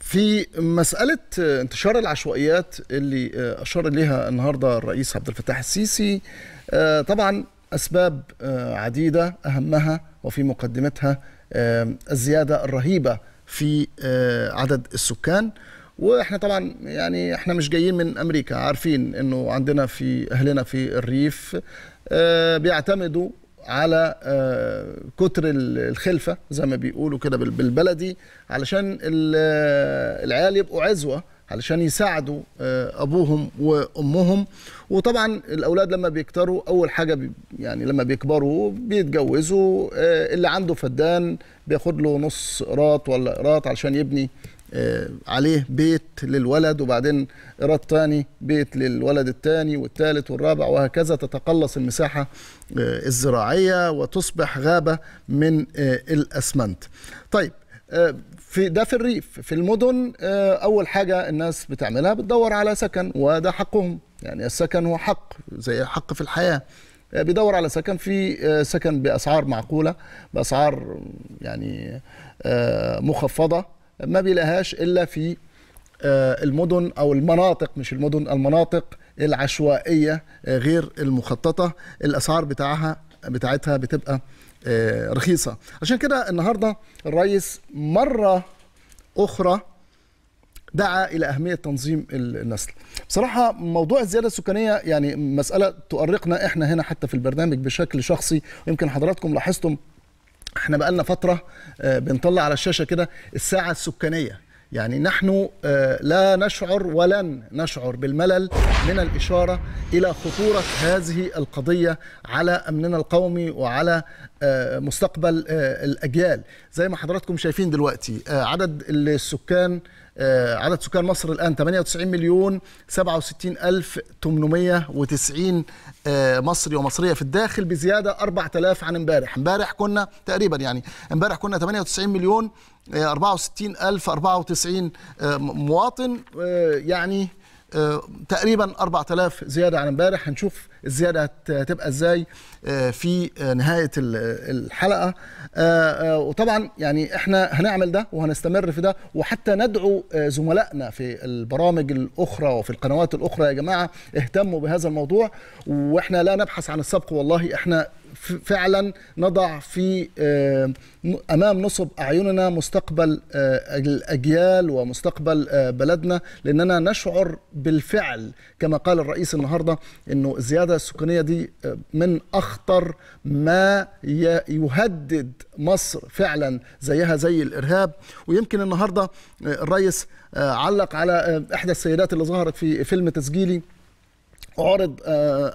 في مسألة انتشار العشوائيات اللي آه، أشار إليها النهاردة الرئيس عبد الفتاح السيسي آه، طبعا أسباب آه، عديدة أهمها وفي مقدمتها الزيادة الرهيبة في عدد السكان واحنا طبعا يعني احنا مش جايين من امريكا عارفين انه عندنا في اهلنا في الريف بيعتمدوا على آه، كتر الخلفه زي ما بيقولوا كده بالبلدي علشان آه، العيال يبقوا عزوه علشان يساعدوا آه، ابوهم وامهم وطبعا الاولاد لما بيكتروا اول حاجه يعني لما بيكبروا بيتجوزوا اللي عنده فدان بياخد له نص قراط ولا قراط علشان يبني آه، عليه بيت للولد وبعدين ايراد تاني بيت للولد الثاني والثالث والرابع وهكذا تتقلص المساحه آه، الزراعيه وتصبح غابه من آه، الاسمنت. طيب في ده في الريف في المدن اول حاجه الناس بتعملها بتدور على سكن وده حقهم يعني السكن هو حق زي حق في الحياه بيدور على سكن في سكن باسعار معقوله باسعار يعني مخفضه ما بيلاقيهاش الا في آه، المدن او المناطق مش المدن المناطق العشوائيه آه، غير المخططه الاسعار بتاعها بتاعتها بتبقى آه، رخيصه عشان كده النهارده الرئيس مره اخرى دعا الى اهميه تنظيم النسل. بصراحه موضوع الزياده السكانيه يعني مساله تؤرقنا احنا هنا حتى في البرنامج بشكل شخصي ويمكن حضراتكم لاحظتم احنا بقالنا فتره آه، بنطلع على الشاشه كده الساعه السكانيه يعني نحن آه، لا نشعر ولن نشعر بالملل من الاشاره الى خطوره هذه القضيه على امننا القومي وعلى آه، مستقبل آه، الاجيال زي ما حضراتكم شايفين دلوقتي آه، عدد السكان عدد سكان مصر الان 98 مليون 67890 مصري ومصريه في الداخل بزياده 4000 عن امبارح امبارح كنا تقريبا يعني امبارح كنا 98 مليون 64094 مواطن يعني آه، تقريبا 4000 زياده عن امبارح هنشوف الزياده هتبقى ازاي آه، في آه، نهايه الحلقه وطبعا يعني احنا هنعمل ده وهنستمر في ده وحتى ندعو زملائنا في البرامج الاخرى وفي القنوات الاخرى يا جماعه اهتموا بهذا الموضوع واحنا لا نبحث عن السبق والله احنا فعلا نضع في آه، امام نصب اعيننا مستقبل آه، الاجيال ومستقبل آه، بلدنا لاننا نشعر بالفعل كما قال الرئيس النهارده انه الزياده السكانيه دي من اخطر ما يهدد مصر فعلا زيها زي الارهاب ويمكن النهارده الرئيس علق على احدى السيدات اللي ظهرت في فيلم تسجيلي عرض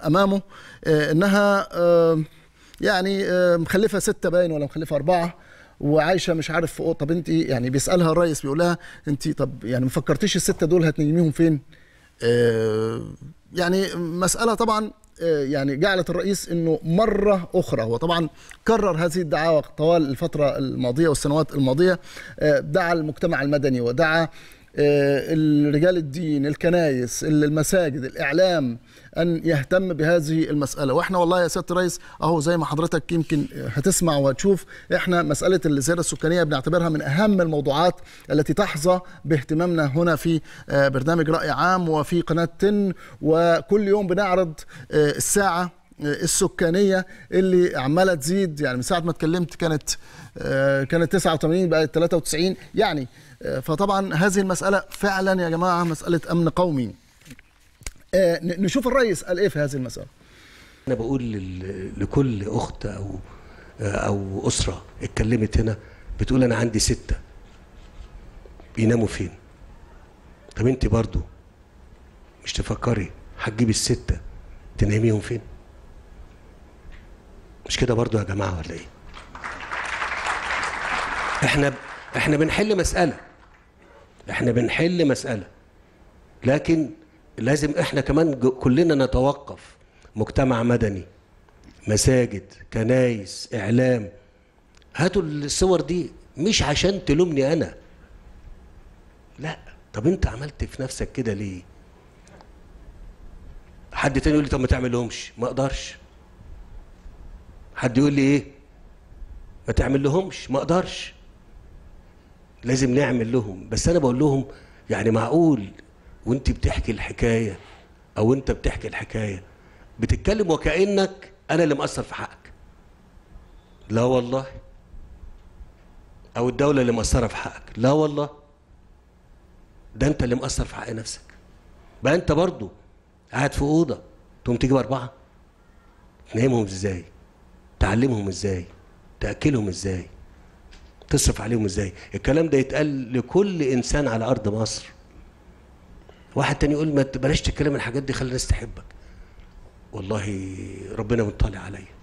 امامه انها يعني آه، مخلفه ستة باين ولا مخلفه أربعة وعايشه مش عارف في طب انت يعني بيسالها الريس بيقول لها انت طب يعني ما فكرتيش السته دول هتنجميهم فين؟ آه، يعني مساله طبعا آه، يعني جعلت الرئيس انه مره اخرى هو طبعا كرر هذه الدعاوى طوال الفتره الماضيه والسنوات الماضيه دعا المجتمع المدني ودعا آه، رجال الدين الكنايس المساجد الاعلام ان يهتم بهذه المساله واحنا والله يا سياده الرئيس اهو زي ما حضرتك يمكن هتسمع وهتشوف احنا مساله الزياده السكانيه بنعتبرها من اهم الموضوعات التي تحظى باهتمامنا هنا في آه، برنامج راي عام وفي قناه تن وكل يوم بنعرض آه، الساعه السكانيه اللي عماله تزيد يعني من ساعه ما اتكلمت كانت آه، كانت 89 بقت 93 يعني آه، فطبعا هذه المساله فعلا يا جماعه مساله امن قومي آه، نشوف الرئيس قال ايه في هذه المساله انا بقول لكل اخت او او اسره اتكلمت هنا بتقول انا عندي سته بيناموا فين طب انت برضو مش تفكري هتجيبي السته تناميهم فين مش كده برضو يا جماعة ولا إيه؟ إحنا إحنا بنحل مسألة إحنا بنحل مسألة لكن لازم إحنا كمان كلنا نتوقف مجتمع مدني مساجد كنايس إعلام هاتوا الصور دي مش عشان تلومني أنا لا طب أنت عملت في نفسك كده ليه؟ حد تاني يقول لي طب ما تعملهمش ما أقدرش حد يقول لي ايه ما تعمل لهمش ما اقدرش لازم نعمل لهم بس انا بقول لهم يعني معقول وانت بتحكي الحكايه او انت بتحكي الحكايه بتتكلم وكانك انا اللي مقصر في حقك لا والله او الدوله اللي مقصره في حقك لا والله ده انت اللي مقصر في حق نفسك بقى انت برضه قاعد في اوضه تقوم تجيب اربعه تنامهم ازاي تعلمهم ازاي تاكلهم ازاي تصرف عليهم ازاي الكلام ده يتقال لكل انسان على ارض مصر واحد تاني يقول ما بلاش تتكلم الحاجات دي خلي الناس تحبك والله ربنا مطلع عليا